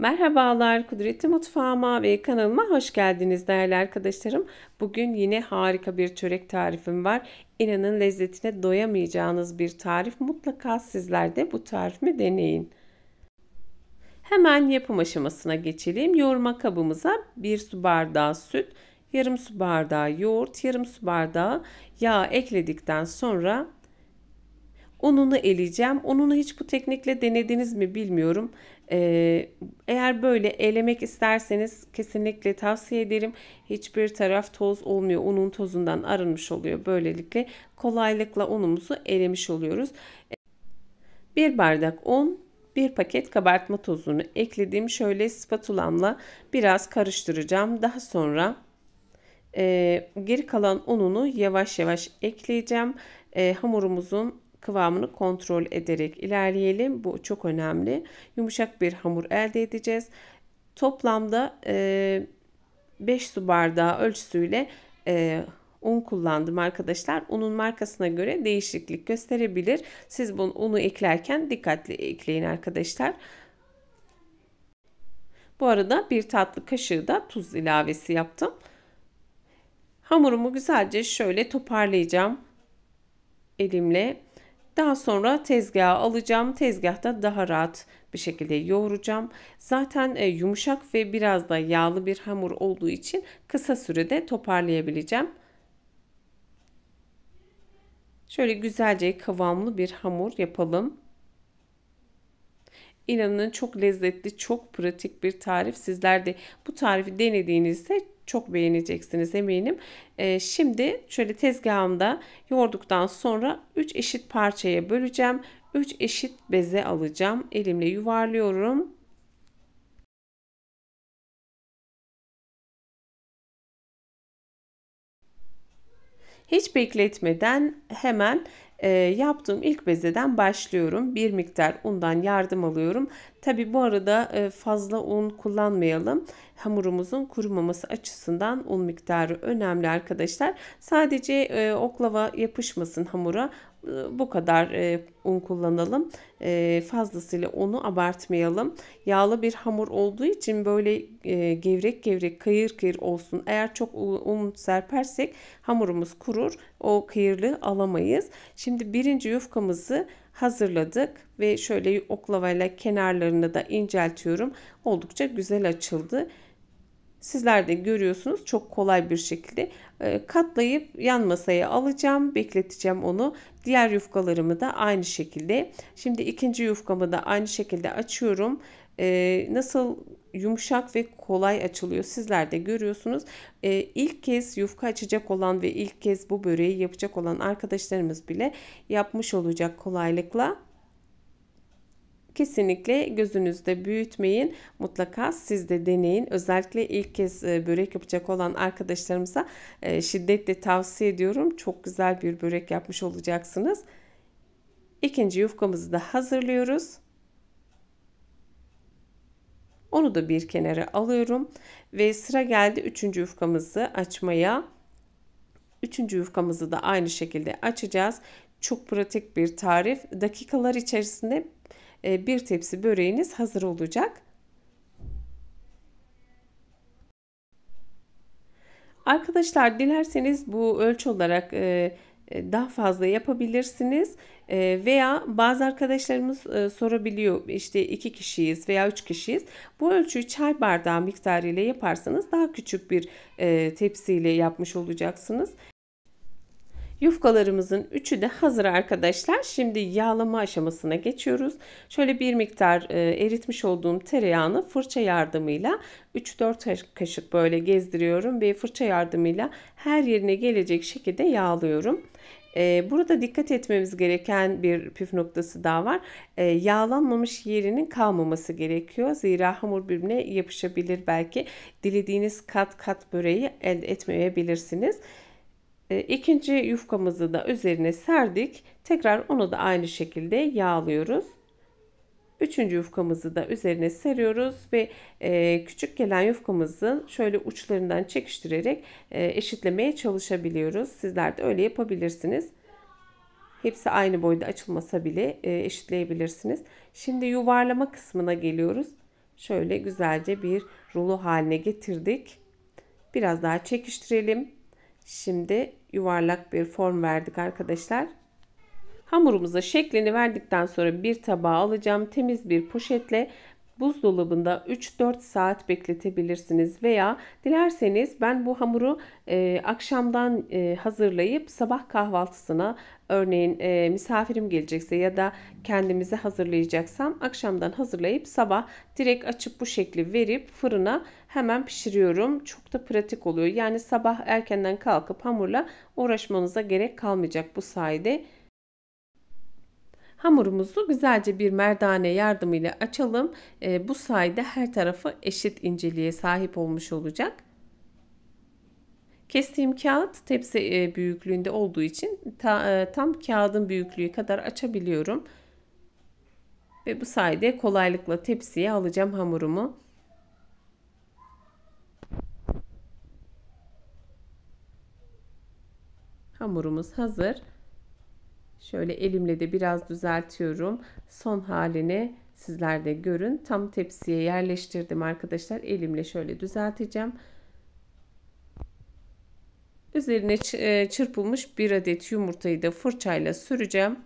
Merhabalar Kudretli Mutfağıma ve kanalıma hoş geldiniz değerli arkadaşlarım. Bugün yine harika bir çörek tarifim var. İnanın lezzetine doyamayacağınız bir tarif. Mutlaka sizler de bu tarifi deneyin. Hemen yapım aşamasına geçelim. Yoğurma kabımıza 1 su bardağı süt, yarım su bardağı yoğurt, yarım su bardağı yağ ekledikten sonra ununu eleyeceğim. Ununu hiç bu teknikle denediniz mi bilmiyorum. Ee, eğer böyle elemek isterseniz kesinlikle tavsiye ederim. Hiçbir taraf toz olmuyor. Unun tozundan arınmış oluyor. Böylelikle kolaylıkla unumuzu elemiş oluyoruz. Bir bardak un, bir paket kabartma tozunu ekledim. Şöyle spatulamla biraz karıştıracağım. Daha sonra e, geri kalan ununu yavaş yavaş ekleyeceğim. E, hamurumuzun kıvamını kontrol ederek ilerleyelim. Bu çok önemli. Yumuşak bir hamur elde edeceğiz. Toplamda 5 e, su bardağı ölçüsüyle e, un kullandım arkadaşlar. Unun markasına göre değişiklik gösterebilir. Siz bunu unu eklerken dikkatli ekleyin arkadaşlar. Bu arada bir tatlı kaşığı da tuz ilavesi yaptım. Hamurumu güzelce şöyle toparlayacağım elimle. Daha sonra tezgaha alacağım. Tezgahta daha rahat bir şekilde yoğuracağım. Zaten e, yumuşak ve biraz da yağlı bir hamur olduğu için kısa sürede toparlayabileceğim. Şöyle güzelce kıvamlı bir hamur yapalım. İnanın çok lezzetli, çok pratik bir tarif. Sizler de bu tarifi denediğinizde çok beğeneceksiniz eminim. Ee, şimdi şöyle tezgahımda yoğurduktan sonra 3 eşit parçaya böleceğim. 3 eşit beze alacağım. Elimle yuvarlıyorum. Hiç bekletmeden hemen e, yaptığım ilk bezeden başlıyorum. Bir miktar undan yardım alıyorum. Tabi bu arada e, fazla un kullanmayalım. Hamurumuzun kurumaması açısından un miktarı önemli arkadaşlar. Sadece e, oklava yapışmasın hamura e, bu kadar e, un kullanalım. E, fazlasıyla unu abartmayalım. Yağlı bir hamur olduğu için böyle gevrek gevrek kıyır kıyır olsun. Eğer çok un serpersek hamurumuz kurur. O kıyırlığı alamayız. Şimdi birinci yufkamızı hazırladık ve şöyle oklavayla kenarlarını da inceltiyorum. Oldukça güzel açıldı. Sizler de görüyorsunuz çok kolay bir şekilde ee, katlayıp yan masaya alacağım, bekleteceğim onu. Diğer yufkalarımı da aynı şekilde. Şimdi ikinci yufkamı da aynı şekilde açıyorum. Ee, nasıl yumuşak ve kolay açılıyor. Sizler de görüyorsunuz. Ee, ilk kez yufka açacak olan ve ilk kez bu böreği yapacak olan arkadaşlarımız bile yapmış olacak kolaylıkla kesinlikle gözünüzde büyütmeyin. Mutlaka siz de deneyin. Özellikle ilk kez e, börek yapacak olan arkadaşlarımıza e, şiddetle tavsiye ediyorum. Çok güzel bir börek yapmış olacaksınız. İkinci yufkamızı da hazırlıyoruz. Onu da bir kenara alıyorum ve sıra geldi üçüncü yufkamızı açmaya. Üçüncü yufkamızı da aynı şekilde açacağız. Çok pratik bir tarif. Dakikalar içerisinde ee, bir tepsi böreğiniz hazır olacak. Arkadaşlar dilerseniz bu ölçü olarak e, e, daha fazla yapabilirsiniz e, veya bazı arkadaşlarımız sorabiliyor işte iki kişiyiz veya üç kişiyiz bu ölçüyü çay bardağı miktarı ile yaparsanız daha küçük bir tepsiyle yapmış olacaksınız Yufkalarımızın üçü de hazır arkadaşlar. Şimdi yağlama aşamasına geçiyoruz. Şöyle bir miktar e, eritmiş olduğum tereyağını fırça yardımıyla 3-4 kaşık böyle gezdiriyorum ve fırça yardımıyla her yerine gelecek şekilde yağlıyorum. E, burada dikkat etmemiz gereken bir püf noktası daha var. E, yağlanmamış yerinin kalmaması gerekiyor. Zira hamur birbirine yapışabilir belki. Dilediğiniz kat kat böreği elde etmeyebilirsiniz. E, ikinci yufkamızı da üzerine serdik. Tekrar onu da aynı şekilde yağlıyoruz. Üçüncü yufkamızı da üzerine seriyoruz ve e, küçük gelen yufkamızın şöyle uçlarından çekiştirerek e, eşitlemeye çalışabiliyoruz. Sizler de öyle yapabilirsiniz. Hepsi aynı boyda açılmasa bile eşitleyebilirsiniz. Şimdi yuvarlama kısmına geliyoruz. Şöyle güzelce bir rulo haline getirdik. Biraz daha çekiştirelim Şimdi yuvarlak bir form verdik arkadaşlar. Hamurumuza şeklini verdikten sonra bir tabağa alacağım. Temiz bir poşetle buzdolabında 3-4 saat bekletebilirsiniz veya dilerseniz ben bu hamuru e, akşamdan e, hazırlayıp sabah kahvaltısına örneğin e, misafirim gelecekse ya da kendimize hazırlayacaksam akşamdan hazırlayıp sabah direkt açıp bu şekli verip fırına hemen pişiriyorum. Çok da pratik oluyor. Yani sabah erkenden kalkıp hamurla uğraşmanıza gerek kalmayacak bu sayede Hamurumuzu güzelce bir merdane yardımıyla açalım. E, bu sayede her tarafı eşit inceliğe sahip olmuş olacak. Kestiğim kağıt tepsi e, büyüklüğünde olduğu için ta, e, tam kağıdın büyüklüğü kadar açabiliyorum. Ve bu sayede kolaylıkla tepsiye alacağım hamurumu. Hamurumuz hazır. Şöyle elimle de biraz düzeltiyorum. Son halini sizler de görün. Tam tepsiye yerleştirdim arkadaşlar. Elimle şöyle düzelteceğim. Üzerine e, çırpılmış bir adet yumurtayı da fırçayla süreceğim.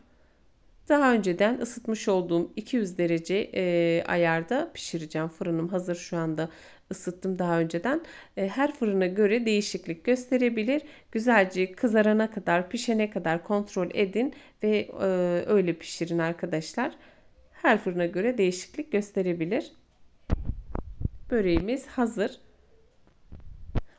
Daha önceden ısıtmış olduğum 200 derece e, ayarda pişireceğim. Fırınım hazır şu anda ısıttım daha önceden. E, her fırına göre değişiklik gösterebilir. Güzelce kızarana kadar, pişene kadar kontrol edin ve e, öyle pişirin arkadaşlar. Her fırına göre değişiklik gösterebilir. Böreğimiz hazır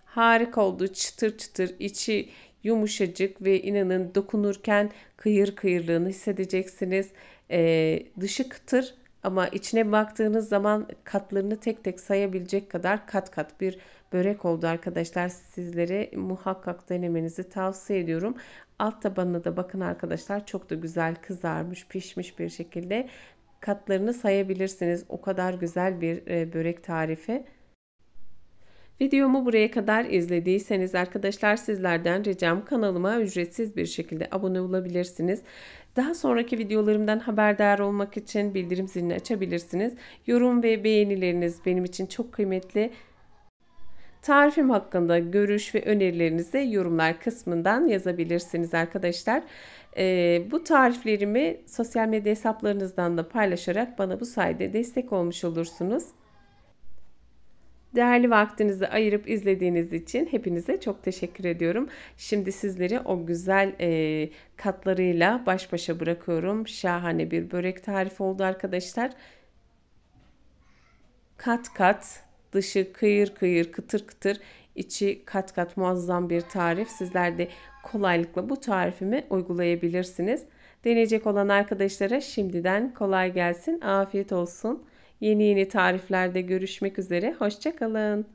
harika oldu. Çıtır çıtır içi yumuşacık ve inanın dokunurken kıyır kıyırlığını hissedeceksiniz. Ee, dışı kıtır ama içine baktığınız zaman katlarını tek tek sayabilecek kadar kat kat bir börek oldu arkadaşlar. Sizlere muhakkak denemenizi tavsiye ediyorum. Alt tabanına da bakın arkadaşlar çok da güzel kızarmış pişmiş bir şekilde katlarını sayabilirsiniz. O kadar güzel bir e, börek tarifi. Videomu buraya kadar izlediyseniz arkadaşlar sizlerden ricam kanalıma ücretsiz bir şekilde abone olabilirsiniz. Daha sonraki videolarımdan haberdar olmak için bildirim zilini açabilirsiniz. Yorum ve beğenileriniz benim için çok kıymetli. Tarifim hakkında görüş ve önerilerinizi yorumlar kısmından yazabilirsiniz arkadaşlar. Ee, bu tariflerimi sosyal medya hesaplarınızdan da paylaşarak bana bu sayede destek olmuş olursunuz. Değerli vaktinizi ayırıp izlediğiniz için hepinize çok teşekkür ediyorum. Şimdi sizleri o güzel e, katlarıyla baş başa bırakıyorum. Şahane bir börek tarifi oldu arkadaşlar. Kat kat, dışı kıyır kıyır, kıtır kıtır, içi kat kat muazzam bir tarif. Sizler de kolaylıkla bu tarifimi uygulayabilirsiniz. Deneyecek olan arkadaşlara şimdiden kolay gelsin, afiyet olsun. Yeni yeni tariflerde görüşmek üzere. Hoşçakalın.